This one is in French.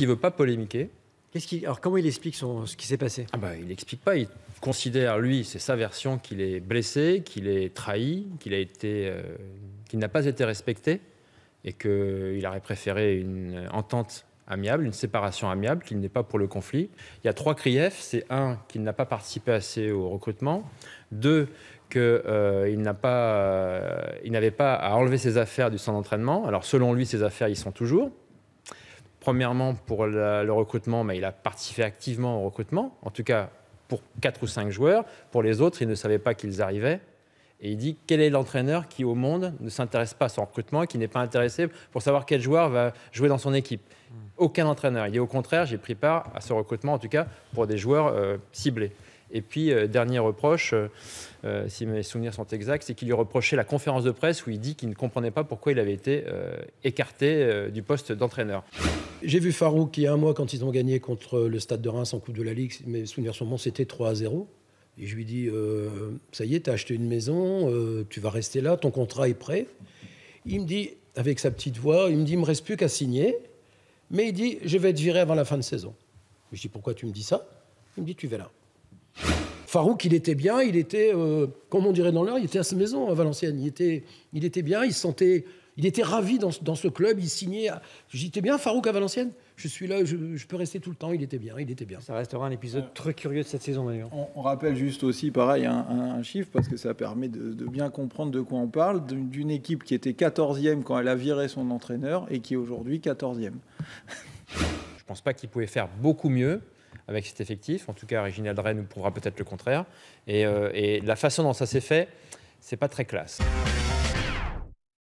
ne veut pas polémiquer. alors comment il explique ce qui s'est passé ah bah, Il n'explique pas, il considère, lui, c'est sa version, qu'il est blessé, qu'il est trahi, qu'il, euh, n'a pas été respecté et qu'il euh, aurait préféré une entente amiable, une séparation amiable, qu'il n'est pas pour le conflit. Il y a trois griefs. C'est un, qu'il n'a pas participé assez au recrutement. Deux, qu'il euh, n'avait pas à enlever ses affaires du centre d'entraînement. Alors selon lui, ses affaires, ils sont toujours. Premièrement, pour le, recrutement, mais bah, il a participé activement au recrutement, en tout cas pour quatre ou cinq joueurs. Pour les autres, il ne savait pas qu'ils arrivaient. Et il dit quel est l'entraîneur qui, au monde, ne s'intéresse pas à son recrutement qui n'est pas intéressé pour savoir quel joueur va jouer dans son équipe hmm. Aucun entraîneur. Il dit au contraire, j'ai pris part à ce recrutement, en tout cas pour des joueurs euh, ciblés. Et puis, euh, dernier reproche, euh, euh, si mes souvenirs sont exacts, c'est qu'il lui reprochait la conférence de presse où il dit qu'il ne comprenait pas pourquoi il avait été écarté du poste d'entraîneur. J'ai vu Farouk il y a un mois quand ils ont gagné contre le Stade de Reims en Coupe de la Ligue. Mes souvenirs sont bons, c'était 3 à 0. Et je lui dis, ça y est, tu as acheté une maison, tu vas rester là, ton contrat est prêt. Il me dit, avec sa petite voix, il me dit, il me reste plus qu'à signer, mais il dit, je vais être viré avant la fin de saison. Je dis, pourquoi tu me dis ça Il me dit, tu vas là. Farouk, il était bien, il était, euh, comme on dirait dans l'heure il était à sa maison à Valenciennes. Il était, il était bien, il sentait, il était ravi dans, ce club, il signait. J'étais bien, Farouk à Valenciennes je suis là, je, peux rester tout le temps, il était bien, il était bien. Ça restera un épisode très curieux de cette saison d'ailleurs. On, rappelle juste aussi, pareil, un, chiffre, parce que ça permet de, bien comprendre de quoi on parle, d'une équipe qui était 14e quand elle a viré son entraîneur et qui est aujourd'hui 14e. Je pense pas qu'il pouvait faire beaucoup mieux avec cet effectif. En tout cas, Régine Rennes nous prouvera peut-être le contraire. Et, euh, et la façon dont ça s'est fait, c'est pas très classe.